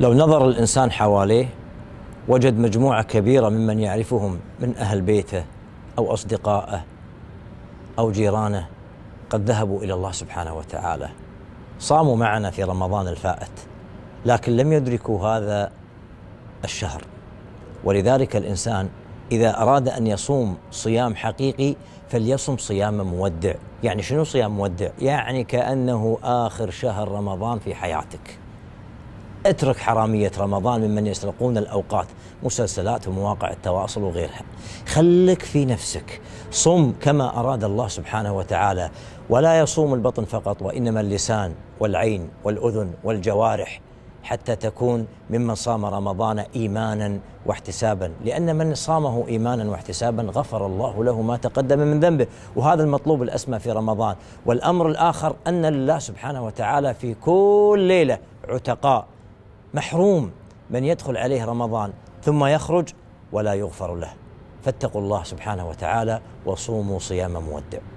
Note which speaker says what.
Speaker 1: لو نظر الإنسان حواليه وجد مجموعة كبيرة ممن يعرفهم من أهل بيته أو أصدقائه أو جيرانه قد ذهبوا إلى الله سبحانه وتعالى صاموا معنا في رمضان الفائت لكن لم يدركوا هذا الشهر ولذلك الإنسان إذا أراد أن يصوم صيام حقيقي فليصم صيام مودع يعني شنو صيام مودع؟ يعني كأنه آخر شهر رمضان في حياتك اترك حرامية رمضان ممن يسرقون الأوقات مسلسلات ومواقع التواصل وغيرها خلك في نفسك صم كما أراد الله سبحانه وتعالى ولا يصوم البطن فقط وإنما اللسان والعين والأذن والجوارح حتى تكون ممن صام رمضان ايمانا واحتسابا، لان من صامه ايمانا واحتسابا غفر الله له ما تقدم من ذنبه، وهذا المطلوب الاسمى في رمضان، والامر الاخر ان لله سبحانه وتعالى في كل ليله عتقاء محروم من يدخل عليه رمضان ثم يخرج ولا يغفر له فاتقوا الله سبحانه وتعالى وصوموا صيام مودع